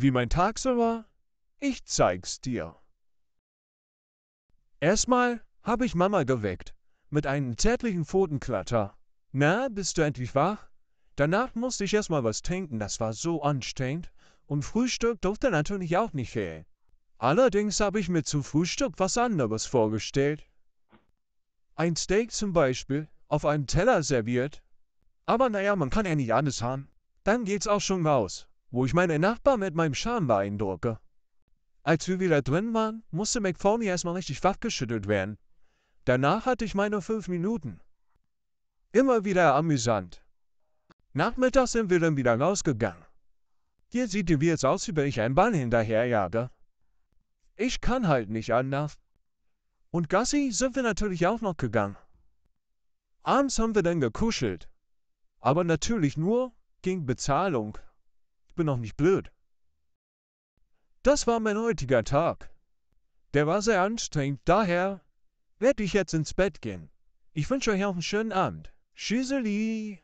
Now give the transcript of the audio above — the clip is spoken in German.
Wie mein Tag so war? Ich zeig's dir. Erstmal habe ich Mama geweckt mit einem zärtlichen Pfotenklatter. Na, bist du endlich wach? Danach musste ich erstmal was trinken, das war so anstrengend. Und Frühstück durfte natürlich auch nicht fehlen. Allerdings habe ich mir zum Frühstück was anderes vorgestellt. Ein Steak zum Beispiel auf einem Teller serviert. Aber naja, man kann ja nicht alles haben. Dann geht's auch schon raus wo ich meine Nachbarn mit meinem Charme beeindrucke. Als wir wieder drin waren, musste McFarlane erstmal richtig wachgeschüttelt werden. Danach hatte ich meine fünf Minuten. Immer wieder amüsant. Nachmittags sind wir dann wieder rausgegangen. Hier sieht ihr, wie es aus, wie wenn ich einen Bahn hinterherjage. Ich kann halt nicht anders. Und Gassi sind wir natürlich auch noch gegangen. Abends haben wir dann gekuschelt. Aber natürlich nur gegen Bezahlung bin doch nicht blöd. Das war mein heutiger Tag. Der war sehr anstrengend, daher werde ich jetzt ins Bett gehen. Ich wünsche euch auch einen schönen Abend. Tschüsseli!